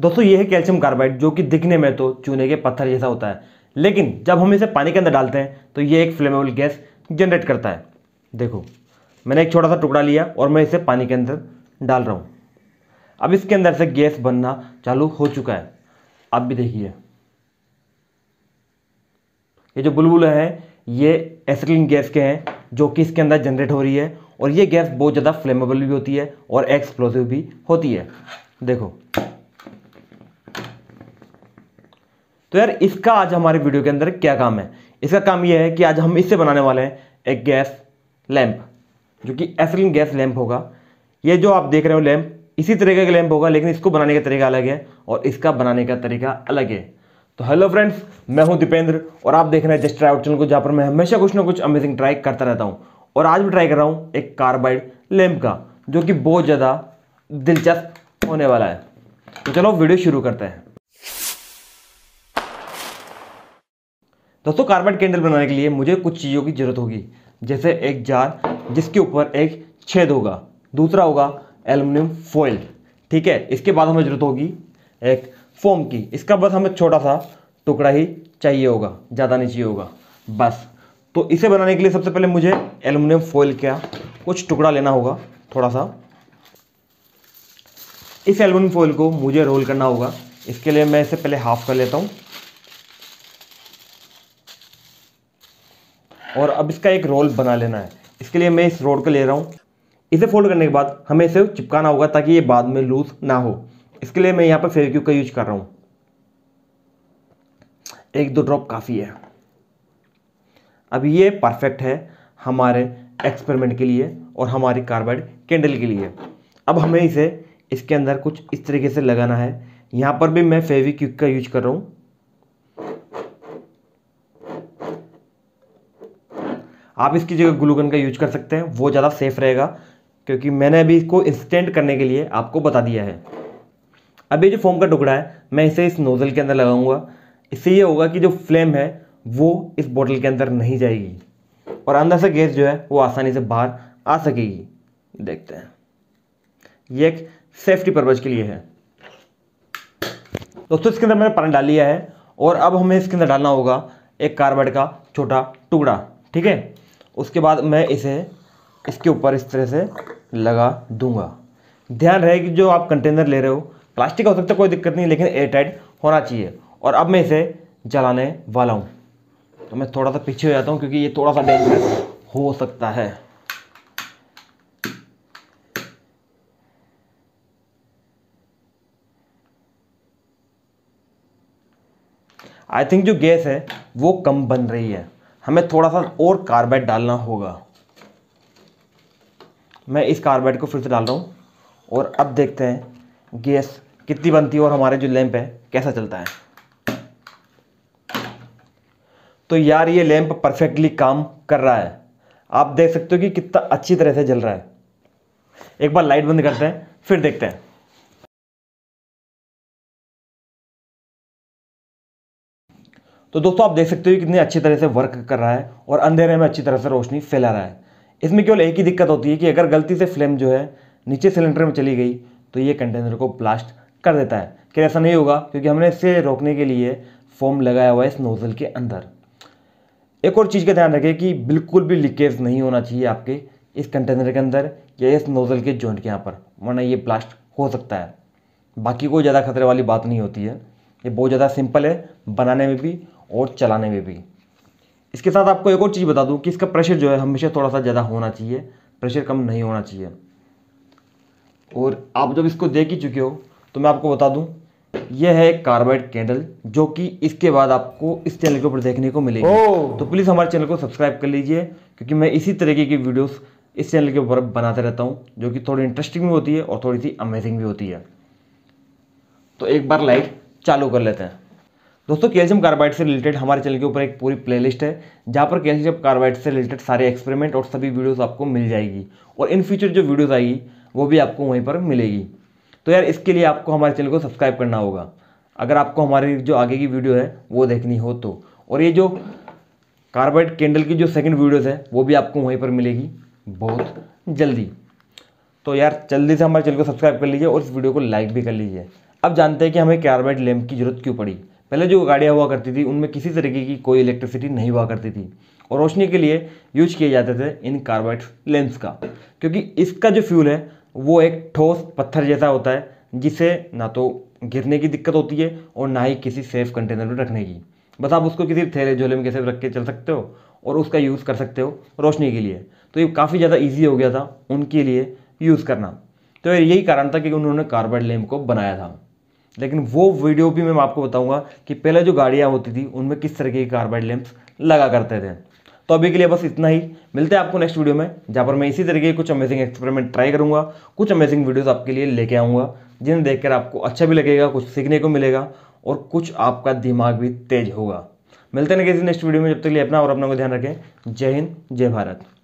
दोस्तों ये है कैल्शियम कार्बाइड जो कि दिखने में तो चूने के पत्थर जैसा होता है लेकिन जब हम इसे पानी के अंदर डालते हैं तो ये एक फ्लेमेबल गैस जनरेट करता है देखो मैंने एक छोटा सा टुकड़ा लिया और मैं इसे पानी के अंदर डाल रहा हूँ अब इसके अंदर से गैस बनना चालू हो चुका है आप भी देखिए ये जो बुलबुल हैं ये एसिटिन गैस के हैं जो कि इसके अंदर जनरेट हो रही है और ये गैस बहुत ज़्यादा फ्लेमेबल भी होती है और एक्सप्लोसिव भी होती है देखो तो यार इसका आज हमारे वीडियो के अंदर क्या काम है इसका काम यह है कि आज हम इससे बनाने वाले हैं एक गैस लैंप जो कि एसलिन गैस लैंप होगा ये जो आप देख रहे हो लैंप इसी तरीके का लैंप होगा लेकिन इसको बनाने का तरीका अलग है और इसका बनाने का तरीका अलग है तो हेलो फ्रेंड्स मैं हूं दीपेंद्र और आप देख रहे हैं जस्ट ट्राइव चैनल को जहाँ पर मैं हमेशा कुछ ना कुछ अमेजिंग ट्राई करता रहता हूँ और आज मैं ट्राई कर रहा हूँ एक कार्बाइड लैंप का जो कि बहुत ज़्यादा दिलचस्प होने वाला है तो चलो वीडियो शुरू करते हैं दोस्तों कार्बन कैंडल बनाने के लिए मुझे कुछ चीज़ों की ज़रूरत होगी जैसे एक जार जिसके ऊपर एक छेद होगा दूसरा होगा एल्युमिनियम फॉइल ठीक है इसके बाद हमें ज़रूरत होगी एक फोम की इसका बस हमें छोटा सा टुकड़ा ही चाहिए होगा ज़्यादा नहीं चाहिए होगा बस तो इसे बनाने के लिए सबसे पहले मुझे एल्युमिनियम फॉइल का कुछ टुकड़ा लेना होगा थोड़ा सा इस एल्युमिनियम फॉइल को मुझे रोल करना होगा इसके लिए मैं इसे पहले हाफ कर लेता हूँ और अब इसका एक रोल बना लेना है इसके लिए मैं इस रोड को ले रहा हूँ इसे फोल्ड करने के बाद हमें इसे चिपकाना होगा ताकि ये बाद में लूज ना हो इसके लिए मैं यहाँ पर फेवक्यू का यूज कर रहा हूँ एक दो ड्रॉप काफ़ी है अब ये परफेक्ट है हमारे एक्सपेरिमेंट के लिए और हमारी कार्बाइड कैंडल के लिए अब हमें इसे इसके अंदर कुछ इस तरीके से लगाना है यहाँ पर भी मैं क्यूक का यूज कर रहा हूँ आप इसकी जगह ग्लूकन का यूज कर सकते हैं वो ज़्यादा सेफ रहेगा क्योंकि मैंने अभी इसको इंस्टेंट करने के लिए आपको बता दिया है अब ये जो फोम का टुकड़ा है मैं इसे इस नोज़ल के अंदर लगाऊंगा इससे ये होगा कि जो फ्लेम है वो इस बोतल के अंदर नहीं जाएगी और अंदर से गैस जो है वो आसानी से बाहर आ सकेगी देखते हैं ये एक सेफ्टी पर्पज़ के लिए है दोस्तों इसके अंदर मैंने पानी डाल लिया है और अब हमें इसके अंदर डालना होगा एक कार्बेट का छोटा टुकड़ा ठीक है उसके बाद मैं इसे इसके ऊपर इस तरह से लगा दूंगा ध्यान रहे कि जो आप कंटेनर ले रहे हो प्लास्टिक का हो सकता है कोई दिक्कत नहीं लेकिन एयर टाइट होना चाहिए और अब मैं इसे जलाने वाला हूँ तो मैं थोड़ा सा पीछे हो जाता हूँ क्योंकि ये थोड़ा सा डेंजरस हो सकता है आई थिंक जो गैस है वो कम बन रही है हमें थोड़ा सा और कार्बेट डालना होगा मैं इस कार्बेट को फिर से डाल रहा हूँ और अब देखते हैं गैस कितनी बनती है और हमारे जो लैंप है कैसा चलता है तो यार ये लैंप परफेक्टली काम कर रहा है आप देख सकते हो कि कितना अच्छी तरह से जल रहा है एक बार लाइट बंद करते हैं फिर देखते हैं तो दोस्तों आप देख सकते हो कितने अच्छी तरह से वर्क कर रहा है और अंधेरे में अच्छी तरह से रोशनी फैला रहा है इसमें केवल एक ही दिक्कत होती है कि अगर गलती से फ्लेम जो है नीचे सिलेंडर में चली गई तो ये कंटेनर को ब्लास्ट कर देता है खैर ऐसा नहीं होगा क्योंकि हमने इसे रोकने के लिए फोम लगाया हुआ है इस नोज़ल के अंदर एक और चीज़ का ध्यान रखें कि बिल्कुल भी लीकेज नहीं होना चाहिए आपके इस कंटेनर के अंदर या इस नोज़ल के जॉइंट के यहाँ पर वरना ये ब्लास्ट हो सकता है बाकी कोई ज़्यादा खतरे वाली बात नहीं होती है ये बहुत ज़्यादा सिंपल है बनाने में भी और चलाने में भी इसके साथ आपको एक और चीज़ बता दूं कि इसका प्रेशर जो है हमेशा थोड़ा सा ज़्यादा होना चाहिए प्रेशर कम नहीं होना चाहिए और आप जब इसको देख ही चुके हो तो मैं आपको बता दूं यह है कार्बाइड कैंडल जो कि इसके बाद आपको इस चैनल के ऊपर देखने को मिलेगी तो प्लीज़ हमारे चैनल को सब्सक्राइब कर लीजिए क्योंकि मैं इसी तरीके की वीडियोस इस चैनल के ऊपर बनाते रहता हूँ जो कि थोड़ी इंटरेस्टिंग भी होती है और थोड़ी सी अमेजिंग भी होती है तो एक बार लाइट चालू कर लेते हैं दोस्तों कैल्शियम कार्बाइड से रिलेटेड हमारे चैनल के ऊपर एक पूरी प्लेलिस्ट है जहाँ पर कैल्शियम कार्बाइड से रिलेटेड सारे एक्सपेरिमेंट और सभी वीडियोस आपको मिल जाएगी और इन फ्यूचर जो वीडियोस आएगी वो भी आपको वहीं पर मिलेगी तो यार इसके लिए आपको हमारे चैनल को सब्सक्राइब करना होगा अगर आपको हमारी जो आगे की वीडियो है वो देखनी हो तो और ये जो कार्बाइड कैंडल की जो सेकेंड वीडियोज़ है वो भी आपको वहीं पर मिलेगी बहुत जल्दी तो यार जल्दी से हमारे चैनल को सब्सक्राइब कर लीजिए और इस वीडियो को लाइक भी कर लीजिए अब जानते हैं कि हमें कार्बाइड लैम्प की जरूरत क्यों पड़ी पहले जो गाड़ियाँ हुआ करती थी उनमें किसी तरीके की कोई इलेक्ट्रिसिटी नहीं हुआ करती थी और रोशनी के लिए यूज किए जाते थे इन कार्बाइड लेंस का क्योंकि इसका जो फ्यूल है वो एक ठोस पत्थर जैसा होता है जिसे ना तो गिरने की दिक्कत होती है और ना ही किसी सेफ कंटेनर में रखने की बस आप उसको किसी थैले झोले में कैसे रख के चल सकते हो और उसका यूज़ कर सकते हो रोशनी के लिए तो ये काफ़ी ज़्यादा ईजी हो गया था उनके लिए यूज़ करना तो यही कारण था कि उन्होंने कार्बाइड लेम को बनाया था लेकिन वो वीडियो भी मैं आपको बताऊंगा कि पहले जो गाड़ियाँ होती थी उनमें किस तरीके की कार्बाइड लैंप्स लगा करते थे तो अभी के लिए बस इतना ही मिलते हैं आपको नेक्स्ट वीडियो में जहाँ पर मैं इसी तरीके के कुछ अमेजिंग एक्सपेरिमेंट ट्राई करूँगा कुछ अमेजिंग वीडियोस आपके लिए लेके आऊँगा जिन्हें देखकर आपको अच्छा भी लगेगा कुछ सीखने को मिलेगा और कुछ आपका दिमाग भी तेज होगा मिलते हैं किसी नेक्स्ट वीडियो में जब तक लिए अपना और अपना को ध्यान रखें जय हिंद जय भारत